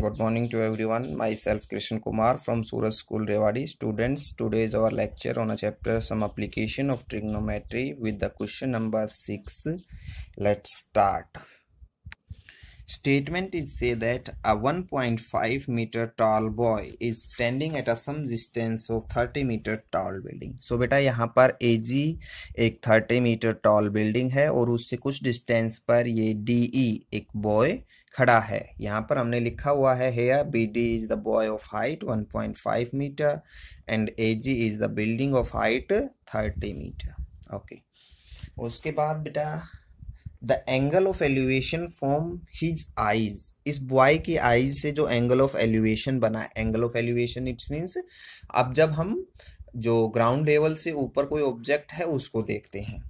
Good morning to everyone myself Krishna Kumar from Suraj school Rewari students today is our lecture on a chapter some application of trigonometry with the question number six let start statement is say that a one point five metre tall boy is standing at a some distance of thirty metre tall building so बेटा यहाँ पर ए जी एक thirty metre tall building है और उससे कुछ distance पर ये डी ई e एक बॉय खड़ा है यहाँ पर हमने लिखा हुआ है here B D is the boy of height 1.5 metre and A G is the building of height 30 metre okay उसके बाद बेटा the angle of elevation form his eyes इस बॉय की आइज से जो एंगल ऑफ एलिवेशन बना angle of elevation it's means अब जब हम जो ग्राउंड लेवल से ऊपर कोई ऑब्जेक्ट है उसको देखते हैं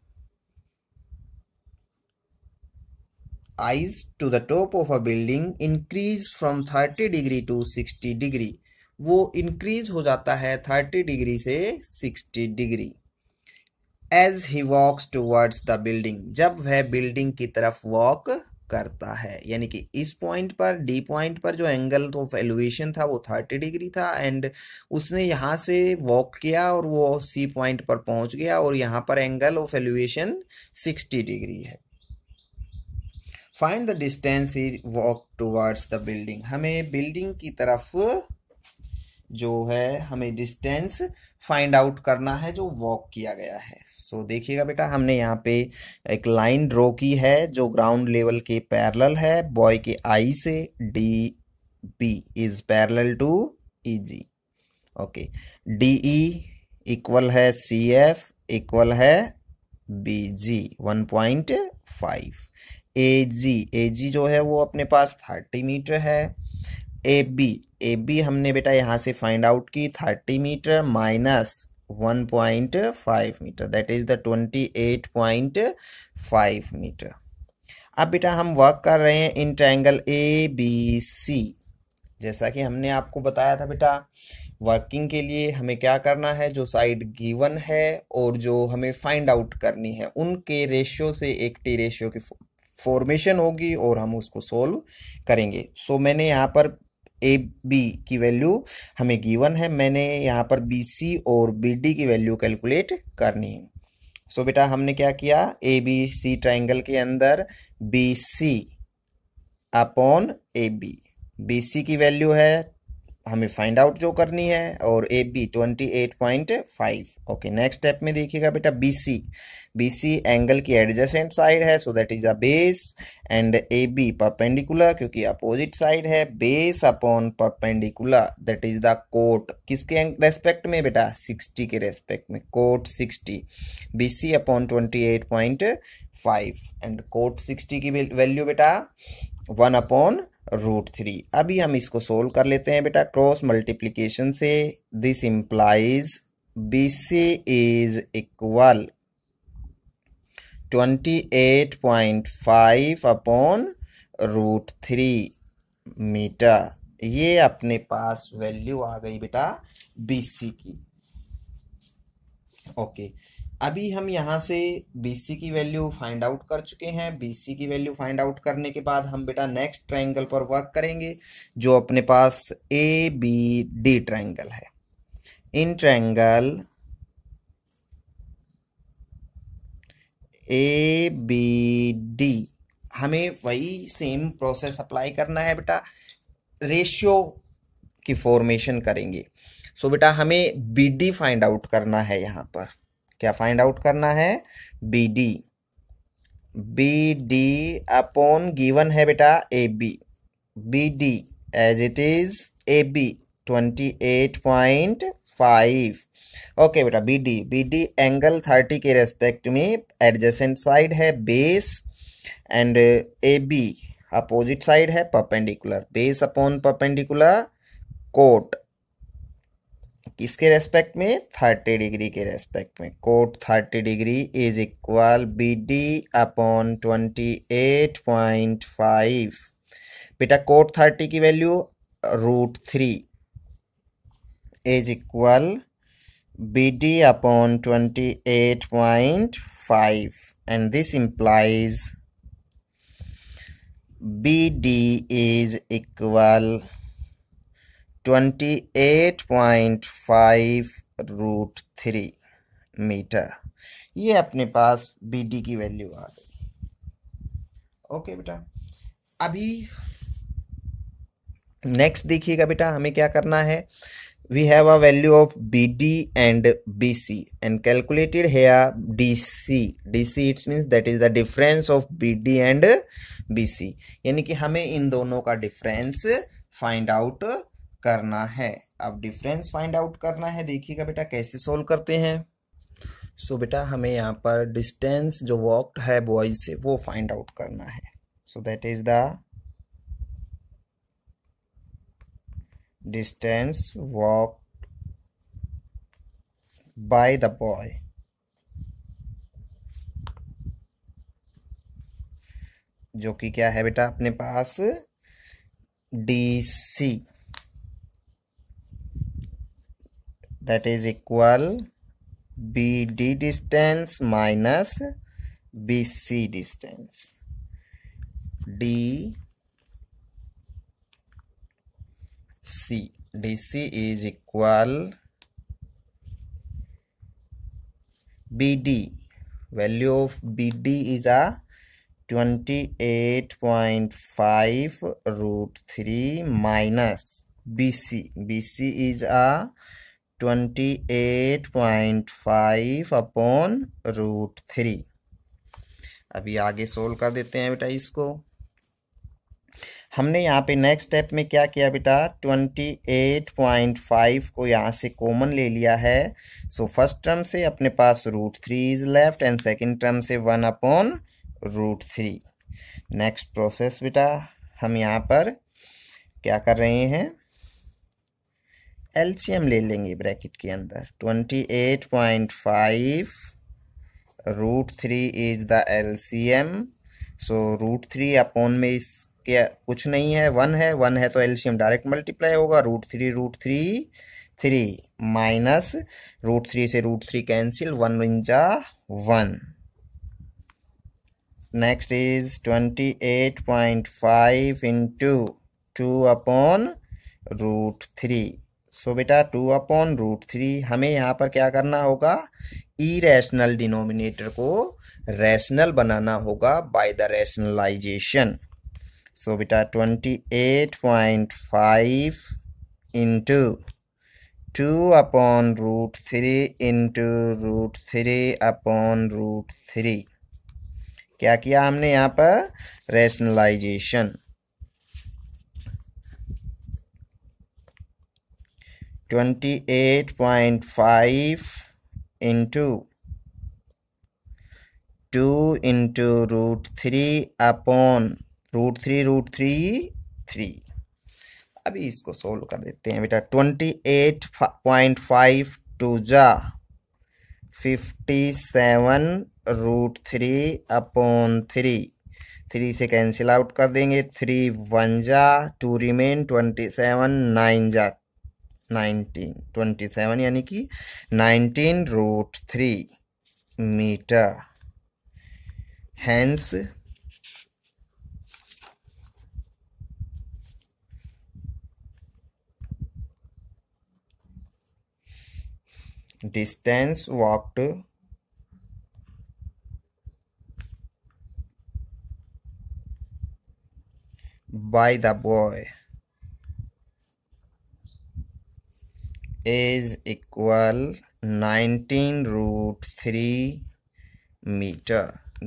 eyes to the top of a building increase from 30 degree to 60 degree वो increase हो जाता है 30 degree से 60 degree as he walks towards the building जब वह building की तरफ walk करता है यानी कि इस पॉइंट पर डी पॉइंट पर जो एंगल ऑफ एलिवेशन था वो थर्टी डिग्री था एंड उसने यहाँ से वॉक किया और वो सी पॉइंट पर पहुँच गया और यहाँ पर angle of elevation sixty degree है find the distance he walk towards the building हमें बिल्डिंग की तरफ जो है हमें डिस्टेंस फाइंड आउट करना है जो वॉक किया गया है सो so, देखिएगा बेटा हमने यहाँ पे एक लाइन ड्रॉ की है जो ग्राउंड लेवल के पैरेलल है बॉय के आई से D B is parallel to E G okay D E equal है सी एफ इक्वल है B G one point five A G A G जो है वो अपने पास थर्टी मीटर है ए बी ए बी हमने बेटा यहाँ से फाइंड आउट की thirty metre minus one point five metre that is the twenty eight point five metre अब बेटा हम वर्क कर रहे हैं in triangle A B C जैसा कि हमने आपको बताया था बेटा वर्किंग के लिए हमें क्या करना है जो साइड गिवन है और जो हमें फाइंड आउट करनी है उनके रेशियो से एक टी रेशियो की फॉर्मेशन होगी और हम उसको सोल्व करेंगे सो so, मैंने यहाँ पर ए बी की वैल्यू हमें गिवन है मैंने यहाँ पर बी सी और बी डी की वैल्यू कैलकुलेट करनी है सो so, बेटा हमने क्या किया ए बी सी ट्राइंगल के अंदर B C upon A B B C की वैल्यू है हमें फाइंड आउट जो करनी है और A B twenty eight point five okay next step में देखिएगा बेटा B C B C angle की एडजेसेंट साइड है so that is a base and A B perpendicular क्योंकि अपोजिट साइड है base upon perpendicular that is the cot किसके respect में बेटा सिक्सटी के रेस्पेक्ट में cot sixty B C upon twenty eight point five and cot sixty की value बेटा one upon root three अभी हम इसको सोल्व कर लेते हैं बेटा क्रॉस मल्टीप्लीकेशन से this implies B C is equal twenty eight point five upon root three metre ये अपने पास वैल्यू आ गई बेटा बी सी की ओके अभी हम यहाँ से बी सी की वैल्यू फाइंड आउट कर चुके हैं बी सी की वैल्यू फाइंड आउट करने के बाद हम बेटा नेक्स्ट ट्राइंगल पर वर्क करेंगे जो अपने पास ए बी डी ट्राइंगल है in triangle A B D हमें वही सेम प्रोसेस अप्लाई करना है बेटा रेशियो की फॉर्मेशन करेंगे सो so, बेटा हमें बी डी फाइंड आउट करना है यहाँ पर क्या फाइंड आउट करना है B D B D upon given है बेटा A B B D as it is A B twenty eight point five okay बेटा B D B D angle thirty के रेस्पेक्ट में एडजेसेंट साइड है base and A B opposite side है perpendicular base upon perpendicular cot किसके respect में thirty degree के respect में cot thirty degree is equal B D upon twenty eight point five बेटा cot thirty की value root three is equal B D upon twenty eight point five and this implies B D is equal 28.5 root three metre ये अपने पास B की value आ गई okay बेटा अभी next देखिएगा बेटा हमें क्या करना है we have a value of B D and B C and calculated है D C D C it's means that is the difference of B D and B C यानी कि हमें इन दोनों का डिफरेंस फाइंड आउट करना है अब difference find out करना है देखिएगा बेटा कैसे सोल्व करते हैं सो so, बेटा हमें यहाँ पर डिस्टेंस जो वॉकड है बॉयज से वो फाइंड आउट करना है so that is the distance walk by the boy जो कि क्या है बेटा अपने पास D C that is equal BD distance minus BC distance. D C DC is equal BD. Value of BD is a 28.5 root 3 minus BC. BC is a twenty eight point five upon root three अभी आगे solve कर देते हैं बेटा इसको हमने यहाँ पे नेक्स्ट स्टेप में क्या किया बेटा ट्वेंटी एट पॉइंट फाइव को यहाँ से कॉमन ले लिया है सो फर्स्ट टर्म से अपने पास root three is left and second term से one upon root three next process बेटा हम यहाँ पर क्या कर रहे हैं एलसीएम ले लेंगे ब्रैकेट के अंदर twenty eight point five root three is the LCM so root three upon में इसके कुछ नहीं है वन है वन है तो एलसीएम डायरेक्ट मल्टीप्लाई होगा root three root three three minus root three से रूट थ्री कैंसिल वन विंजा one next is twenty eight point five into two upon root three so बेटा टू अपॉन रूट थ्री हमें यहाँ पर क्या करना होगा ई रैशनल डिनोमिनेटर को रैशनल बनाना होगा बाय द रैशनलाइजेशन सो बेटा twenty eight point five into two upon root three into root three upon root three क्या किया हमने यहाँ पर rationalization twenty eight point five into two into root three upon root three root three three अभी इसको solve कर देते हैं बेटा twenty eight point five two जा fifty seven root three upon three three से कैंसिल आउट कर देंगे थ्री वन जा two remain twenty seven nine जा नाइनटीन ट्वेंटी सेवन यानी कि nineteen root three metre hence distance walked by the boy is equal 19 root 3 meter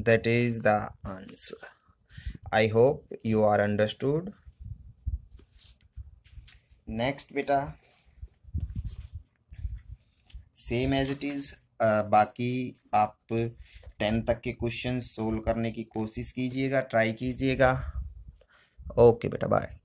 that is the answer i hope you are understood next beta same as it is बाकी आप ten तक के question solve करने की कोशिश कीजिएगा try कीजिएगा okay बेटा बाय